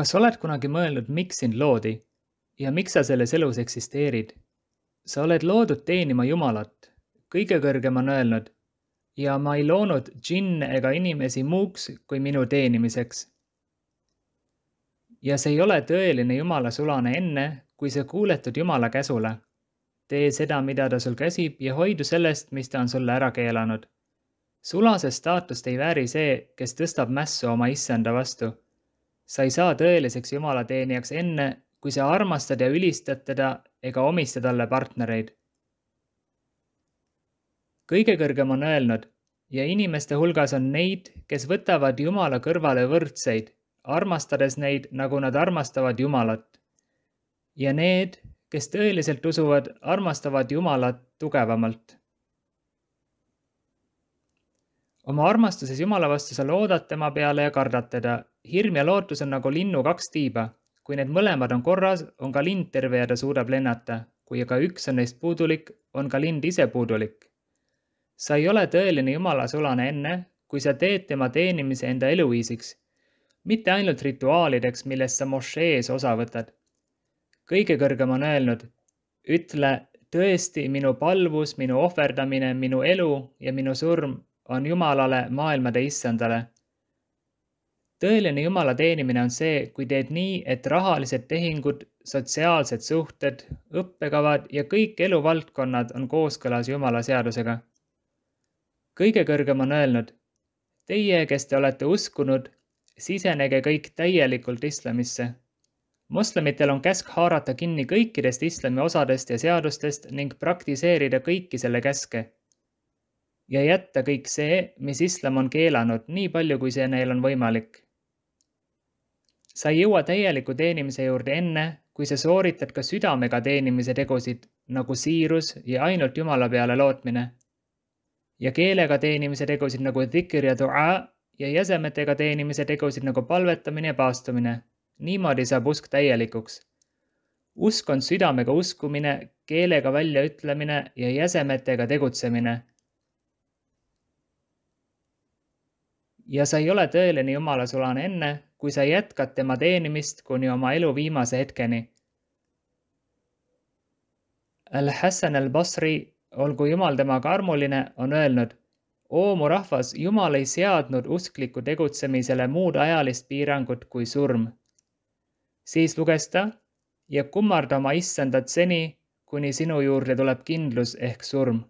kas oled kunagi mõelnud, miks sind loodi ja miks sa selles elus eksisteerid? sa oled loodud teenima Jumalat, kõige kõrgem on öelnud ja ma ei loonud džinne ega inimesi muuks kui minu teenimiseks. ja see ei ole tõeline Jumala sulane enne, kui sa kuuletud Jumala käsule. tee seda, mida ta sul käsib ja hoidu sellest, mis ta on sulle ära keelanud. sulase staatust ei vääri see, kes tõstab mässu oma issanda vastu sa ei saa tõeliseks Jumala teenijaks enne, kui sa armastad ja ülistad teda ega omista talle partnereid. kõige kõrgem on öelnud ja inimeste hulgas on neid, kes võtavad Jumala kõrvale võrdseid, armastades neid, nagu nad armastavad Jumalat. ja need, kes tõeliselt usuvad, armastavad Jumalat tugevamalt oma armastuses Jumala vastu sa loodad tema peale ja kardad teda. hirm ja lootus on nagu linnu kaks tiiba. kui need mõlemad on korras, on ka lind terve ja ta suudab lennata. kui aga üks on neist puudulik, on ka lind ise puudulik. sa ei ole tõeline Jumala sulane enne, kui sa teed tema teenimise enda eluviisiks. mitte ainult rituaalideks, millest sa mošees osa võtad. kõige kõrgem on öelnud, ütle tõesti minu palvus, minu ohverdamine, minu elu ja minu surm on Jumalale, maailmade issandale. tõeline Jumala teenimine on see, kui teed nii, et rahalised tehingud, sotsiaalsed suhted, õppekavad ja kõik eluvaldkonnad on kooskõlas Jumala seadusega. kõige kõrgem on öelnud. Teie, kes te olete uskunud, sisenege kõik täielikult islamisse moslemitel on käsk haarata kinni kõikidest islami osadest ja seadustest ning praktiseerida kõiki selle käske ja jätta kõik see, mis islam on keelanud, nii palju, kui see neil on võimalik. sa ei jõua täieliku teenimise juurde enne, kui sa sooritad ka südamega teenimise tegusid nagu siirus ja ainult Jumala peale lootmine. ja keelega teenimise tegusid nagu dhikr ja dua ja jäsemetega teenimise tegusid nagu palvetamine ja paastumine. niimoodi saab usk täielikuks. usk on südamega uskumine, keelega väljaütlemine ja jäsemetega tegutsemine ja sa ei ole tõeline Jumala sulane enne, kui sa jätkad tema teenimist kuni oma elu viimase hetkeni. Al-Hassan al-Basri, olgu Jumal temaga armuline, on öelnud. oo mu rahvas, Jumal ei seadnud uskliku tegutsemisele muud ajalist piirangut kui surm. siis luges ta ja kummarda oma issandat seni, kuni sinu juurde tuleb kindlus ehk surm